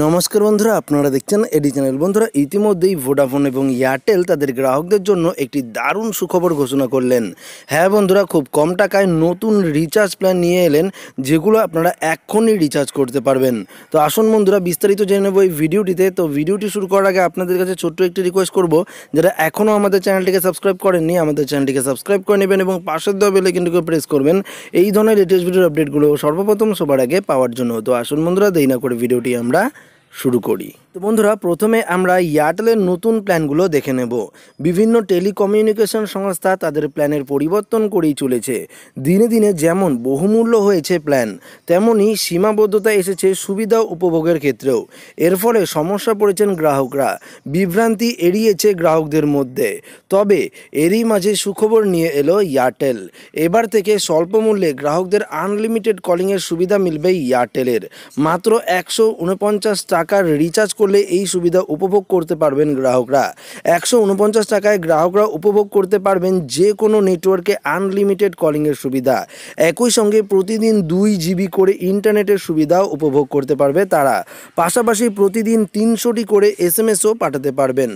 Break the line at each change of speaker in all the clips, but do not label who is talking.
নমস্কার বন্ধুরা আপনারা দেখছেন এডি চ্যানেল বন্ধুরা ইতিমধ্যেই ভোডাফোন এবং এয়ারটেল তাদের গ্রাহকদের জন্য একটি দারুণ সুখবর ঘোষণা করলেন হ্যাঁ বন্ধুরা খুব কম টাকায় নতুন রিচার্জ প্ল্যান নিয়ে এলেন যেগুলো আপনারা এখনই রিচার্জ করতে পারবেন তো আসুন বন্ধুরা বিস্তারিত জেনে নেব এই ভিডিওটিতে তো ভিডিওটি শুরু করার আগে আপনাদের কাছে ছোট্ট একটি রিকোয়েস্ট করব যারা এখনও আমাদের চ্যানেলটিকে সাবস্ক্রাইব করেননি আমাদের চ্যানেলটিকে সাবস্ক্রাইব করে নেবেন এবং পাশের দেওয়া কিন্তু প্রেস করবেন এই ধরনের লেটেস্ট ভিডিওর আপডেটগুলো সর্বপ্রথম সবার আগে পাওয়ার জন্য তো আসুন বন্ধুরা দেই না করে ভিডিওটি আমরা শুরু করি তো বন্ধুরা প্রথমে আমরা এয়ারটেলের নতুন প্ল্যানগুলো দেখে নেব বিভিন্ন টেলিকমিউনিকেশন সংস্থা তাদের প্ল্যানের পরিবর্তন করেই চলেছে দিনে দিনে যেমন বহুমূল্য হয়েছে প্ল্যান তেমনি সীমাবদ্ধতা এসেছে সুবিধা উপভোগের ক্ষেত্রেও এর ফলে সমস্যা পড়েছেন গ্রাহকরা বিভ্রান্তি এড়িয়েছে গ্রাহকদের মধ্যে তবে এরই মাঝে সুখবর নিয়ে এলো এয়ারটেল এবার থেকে স্বল্প মূল্যে গ্রাহকদের আনলিমিটেড কলিংয়ের সুবিধা মিলবে এয়ারটেলের মাত্র একশো উনপঞ্চাশ টাকা টাকার রিচার্জ করলে এই সুবিধা উপভোগ করতে পারবেন গ্রাহকরা একশো উনপঞ্চাশ টাকায় গ্রাহকরা উপভোগ করতে পারবেন যে কোনো নেটওয়ার্কে আনলিমিটেড কলিংয়ের সুবিধা একই সঙ্গে প্রতিদিন দুই জিবি করে ইন্টারনেটের সুবিধাও উপভোগ করতে পারবে তারা পাশাপাশি প্রতিদিন তিনশোটি করে এস এম এসও পাঠাতে পারবেন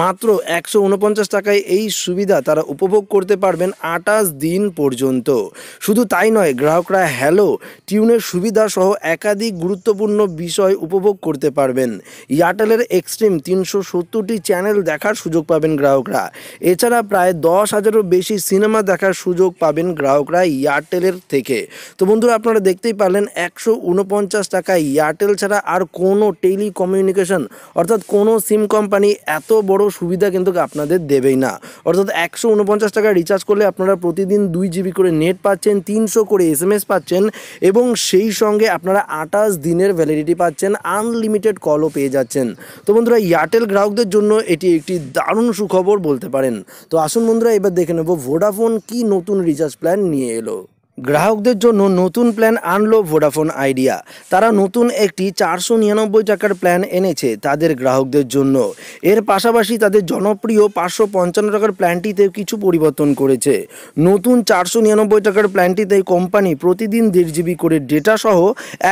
মাত্র একশো উনপঞ্চাশ টাকায় এই সুবিধা তারা উপভোগ করতে পারবেন আটাশ দিন পর্যন্ত শুধু তাই নয় গ্রাহকরা হ্যালো টিউনের সুবিধা সহ একাধিক গুরুত্বপূর্ণ বিষয় উপভোগ করতে পারবেন এয়ারটেলের এক্সট্রিম তিনশো সত্তরটি চ্যানেল দেখার সুযোগ পাবেন গ্রাহকরা এছাড়া প্রায় দশ হাজারেরও বেশি সিনেমা দেখার সুযোগ পাবেন গ্রাহকরা এয়ারটেলের থেকে তো বন্ধুরা আপনারা দেখতেই পারলেন একশো উনপঞ্চাশ টাকা এয়ারটেল ছাড়া আর কোনো টেলিকমিউনিকেশন অর্থাৎ কোনো সিম কোম্পানি এত বড় সুবিধা কিন্তু আপনাদের দেবেই না অর্থাৎ একশো উনপঞ্চাশ টাকা রিচার্জ করলে আপনারা প্রতিদিন দুই জিবি করে নেট পাচ্ছেন তিনশো করে এস পাচ্ছেন এবং সেই সঙ্গে আপনারা আটাশ দিনের ভ্যালিডিটি পাচ্ছেন আনলিমিটেড আনলিমিটেড কলও পেয়ে যাচ্ছেন তো বন্ধুরা এয়ারটেল গ্রাহকদের জন্য এটি একটি দারুণ সুখবর বলতে পারেন তো আসুন বন্ধুরা এবার দেখে নেব ভোডাফোন কি নতুন রিচার্জ প্ল্যান নিয়ে এলো গ্রাহকদের জন্য নতুন প্ল্যান আনলো ভোডাফোন আইডিয়া তারা নতুন একটি চারশো নিরানব্বই টাকার প্ল্যান এনেছে তাদের গ্রাহকদের জন্য এর পাশাপাশি তাদের জনপ্রিয় পাঁচশো পঞ্চান্ন টাকার প্ল্যানটিতে কিছু পরিবর্তন করেছে নতুন চারশো নিরানব্বই টাকার প্ল্যানটিতে কোম্পানি প্রতিদিন দেড় জিবি করে ডেটা সহ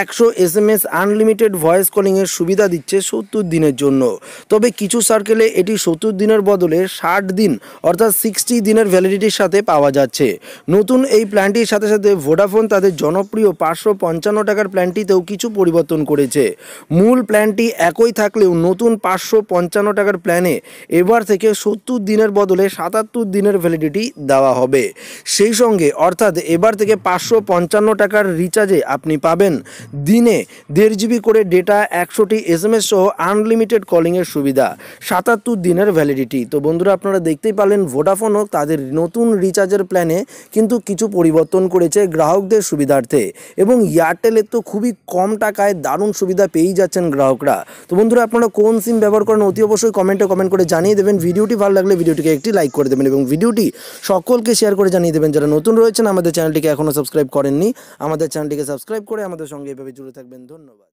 একশো S M S unlimited voice কলিংয়ের সুবিধা দিচ্ছে সত্তর দিনের জন্য তবে কিছু সার্কেলে এটি সত্তর দিনের বদলে ষাট দিন অর্থাৎ সিক্সটি দিনের ভ্যালিডিটির সাথে পাওয়া যাচ্ছে নতুন এই প্ল্যানটির সাথে সাথে ভোডাফোন তাদের জনপ্রিয় পাঁচশো পঞ্চান্ন টাকার প্ল্যানটিতেও কিছু পরিবর্তন করেছে মূল প্ল্যানটি একই থাকলেও নতুন পাঁচশো পঞ্চান্ন টাকার প্ল্যানে এবার থেকে সত্তর দিনের বদলে সাতাত্তর দিনের ভ্যালিডিটি দেওয়া হবে সেই সঙ্গে অর্থাৎ এবার থেকে পাঁচশো পঞ্চান্ন টাকার রিচার্জে আপনি পাবেন দিনে দেড় জিবি করে ডেটা একশোটি এস এম এস সহ আনলিমিটেড কলিংয়ের সুবিধা সাতাত্তর দিনের ভ্যালিডিটি তো বন্ধুরা আপনারা দেখতেই পারলেন ভোডাফোনও তাদের নতুন রিচার্জের প্ল্যানে কিন্তু কিছু পরিবর্তন করে করেছে গ্রাহকদের সুবিধার্থে এবং এয়ারটেলের তো খুবই কম টাকায় দারুণ সুবিধা পেয়েই যাচ্ছেন গ্রাহকরা তো বন্ধুরা আপনারা কোন সিম ব্যবহার করেন অতি অবশ্যই কমেন্টে কমেন্ট করে জানিয়ে দেবেন ভিডিওটি ভালো লাগলে ভিডিওটিকে একটি লাইক করে দেবেন এবং ভিডিওটি সকলকে শেয়ার করে জানিয়ে দেবেন যারা নতুন রয়েছেন আমাদের চ্যানেলটিকে এখনও সাবস্ক্রাইব করেননি আমাদের চ্যানেলটিকে সাবস্ক্রাইব করে আমাদের সঙ্গে এভাবে জুড়ে থাকবেন ধন্যবাদ